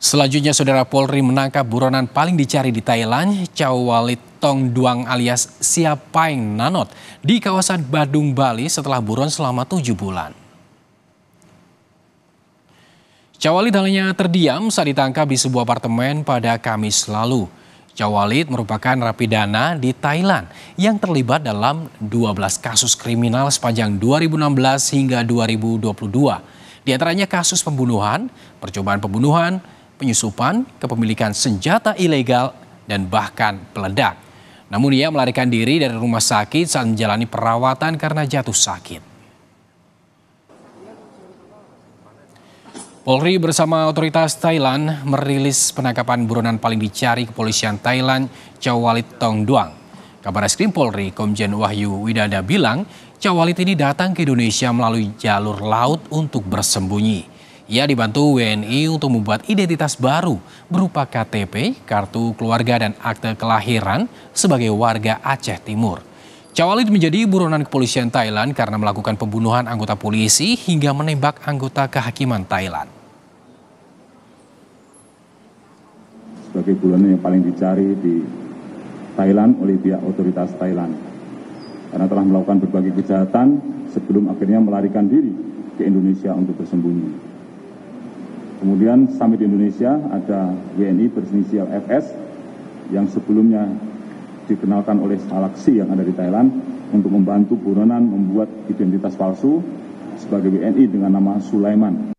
Selanjutnya saudara Polri menangkap buronan paling dicari di Thailand, Chow Walit Tong Duang alias Siapaing Nanot di kawasan Badung, Bali setelah buron selama tujuh bulan. Cawalit halnya terdiam saat ditangkap di sebuah apartemen pada Kamis lalu. Cawalit merupakan rapidana di Thailand yang terlibat dalam 12 kasus kriminal sepanjang 2016 hingga 2022. Di antaranya kasus pembunuhan, percobaan pembunuhan, penyusupan, kepemilikan senjata ilegal, dan bahkan peledak. Namun ia melarikan diri dari rumah sakit saat menjalani perawatan karena jatuh sakit. Polri bersama otoritas Thailand merilis penangkapan buronan paling dicari kepolisian Thailand, Cawalit Tongduang. Kabar Eskrim Polri, Komjen Wahyu Widada bilang, Chawalit ini datang ke Indonesia melalui jalur laut untuk bersembunyi. Ia dibantu WNI untuk membuat identitas baru berupa KTP, kartu keluarga dan akte kelahiran sebagai warga Aceh Timur. Cawalit menjadi buronan kepolisian Thailand karena melakukan pembunuhan anggota polisi hingga menembak anggota kehakiman Thailand. Sebagai buronan yang paling dicari di Thailand oleh pihak otoritas Thailand. Karena telah melakukan berbagai kejahatan sebelum akhirnya melarikan diri ke Indonesia untuk bersembunyi. Kemudian summit Indonesia ada WNI berinisial FS yang sebelumnya dikenalkan oleh Salaksi yang ada di Thailand untuk membantu buronan membuat identitas palsu sebagai WNI dengan nama Sulaiman